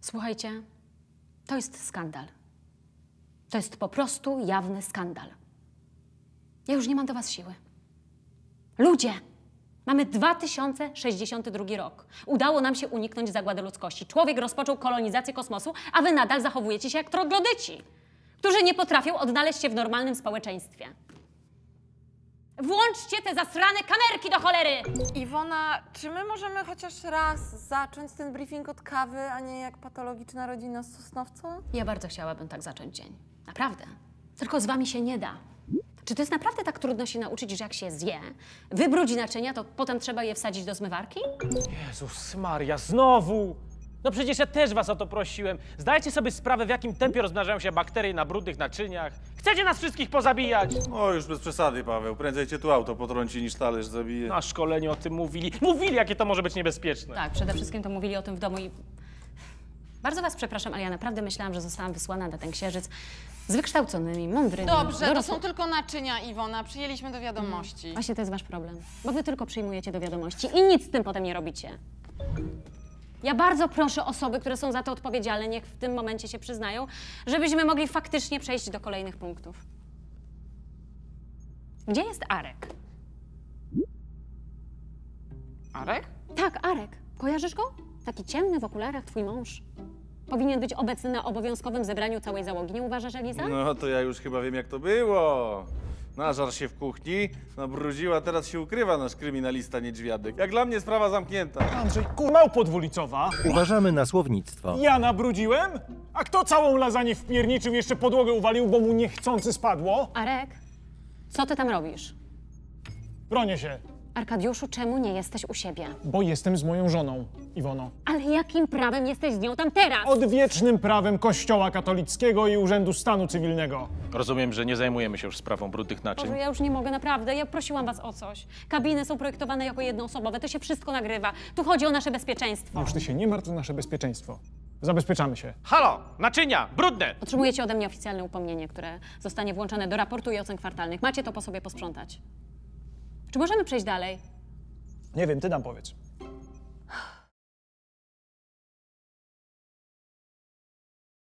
Słuchajcie, to jest skandal. To jest po prostu jawny skandal. Ja już nie mam do was siły. Ludzie! Mamy 2062 rok. Udało nam się uniknąć zagłady ludzkości. Człowiek rozpoczął kolonizację kosmosu, a wy nadal zachowujecie się jak troglodyci, którzy nie potrafią odnaleźć się w normalnym społeczeństwie. Włączcie te zasrane kamerki do cholery! Iwona, czy my możemy chociaż raz zacząć ten briefing od kawy, a nie jak patologiczna rodzina z Sosnowca? Ja bardzo chciałabym tak zacząć dzień. Naprawdę. Tylko z wami się nie da. Czy to jest naprawdę tak trudno się nauczyć, że jak się zje, wybrudzi naczynia, to potem trzeba je wsadzić do zmywarki? Jezus Maria, znowu! No przecież ja też was o to prosiłem. Zdajcie sobie sprawę, w jakim tempie rozmnażają się bakterie na brudnych naczyniach. Chcecie nas wszystkich pozabijać! O, no, już bez przesady, Paweł. Prędzej cię tu auto potrąci niż talerz zabije. Na szkoleniu o tym mówili. Mówili, jakie to może być niebezpieczne. Tak, przede wszystkim to mówili o tym w domu i... Bardzo was przepraszam, ale ja naprawdę myślałam, że zostałam wysłana na ten księżyc z wykształconymi, mądrymi. Dobrze, to są tylko naczynia, Iwona. Przyjęliśmy do wiadomości. Właśnie to jest wasz problem, bo wy tylko przyjmujecie do wiadomości i nic z tym potem nie robicie. Ja bardzo proszę osoby, które są za to odpowiedzialne, niech w tym momencie się przyznają, żebyśmy mogli faktycznie przejść do kolejnych punktów. Gdzie jest Arek? Arek? Tak, Arek. Kojarzysz go? Taki ciemny w okularach twój mąż. Powinien być obecny na obowiązkowym zebraniu całej załogi, nie uważasz, Eliza? No, to ja już chyba wiem, jak to było. Nażar się w kuchni, nabrudziła, teraz się ukrywa nasz kryminalista niedźwiadek. Jak dla mnie sprawa zamknięta. Andrzej, kumał podwulicowa. Uważamy na słownictwo. Ja nabrudziłem? A kto całą lasagne wpierniczył, jeszcze podłogę uwalił, bo mu niechcący spadło? Arek, co ty tam robisz? Bronię się. Arkadiuszu, czemu nie jesteś u siebie? Bo jestem z moją żoną, Iwono. Ale jakim prawem jesteś z nią tam teraz? Odwiecznym prawem Kościoła Katolickiego i Urzędu Stanu Cywilnego. Rozumiem, że nie zajmujemy się już sprawą brudnych naczyń. Boże, ja już nie mogę, naprawdę. Ja prosiłam was o coś. Kabiny są projektowane jako jednoosobowe, to się wszystko nagrywa. Tu chodzi o nasze bezpieczeństwo. Już ty się nie martw nasze bezpieczeństwo. Zabezpieczamy się. Halo! Naczynia! Brudne! Otrzymujecie ode mnie oficjalne upomnienie, które zostanie włączone do raportu i ocen kwartalnych. Macie to po sobie posprzątać. Czy możemy przejść dalej? Nie wiem, ty nam powiedz.